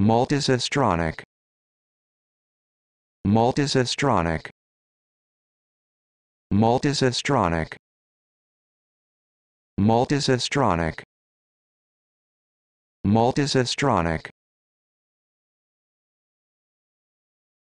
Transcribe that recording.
Multisistronic. Multisistronic. Multisistronic. Multisistronic. Multisistronic.